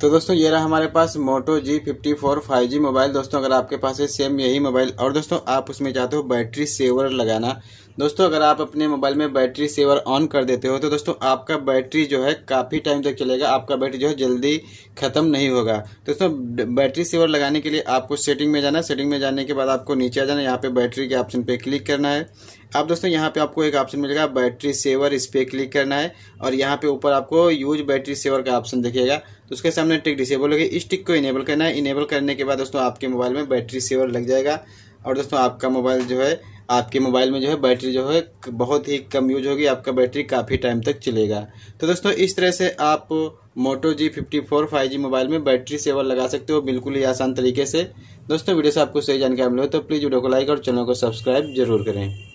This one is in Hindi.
तो दोस्तों ये रहा हमारे पास Moto G fifty four five G mobile दोस्तों अगर आपके पास है सेम यही मोबाइल और दोस्तों आप उसमें चाहते हो बैटरी सेवर लगाना दोस्तों अगर आप अपने मोबाइल में बैटरी सेवर ऑन कर देते हो तो दोस्तों आपका बैटरी जो है काफ़ी टाइम तक चलेगा आपका बैटरी जो है जल्दी ख़त्म नहीं होगा दोस्तों बैटरी सेवर लगाने के लिए आपको सेटिंग में जाना है सेटिंग में जाने के बाद आपको नीचे आ जाना यहाँ पर बैटरी के ऑप्शन पर क्लिक करना है अब दोस्तों यहाँ पे आपको एक ऑप्शन मिलेगा बैटरी सेवर इस पर क्लिक करना है और यहाँ पे ऊपर आपको यूज बैटरी सेवर का ऑप्शन दिखेगा तो उसके सामने टिक डिसेबल होगी इस टिक को इनेबल करना है इनेबल करने के बाद दोस्तों आपके मोबाइल में बैटरी सेवर लग जाएगा और दोस्तों आपका मोबाइल जो है आपके मोबाइल में जो है बैटरी जो है बहुत ही कम यूज होगी आपका बैटरी काफ़ी टाइम तक चलेगा तो दोस्तों इस तरह से आप Moto G fifty four five G mobile में बैटरी सेवर लगा सकते हो बिल्कुल ही आसान तरीके से दोस्तों वीडियो से आपको सही जानकारी मिले तो प्लीज़ वीडियो को लाइक और चैनल को सब्सक्राइब जरूर करें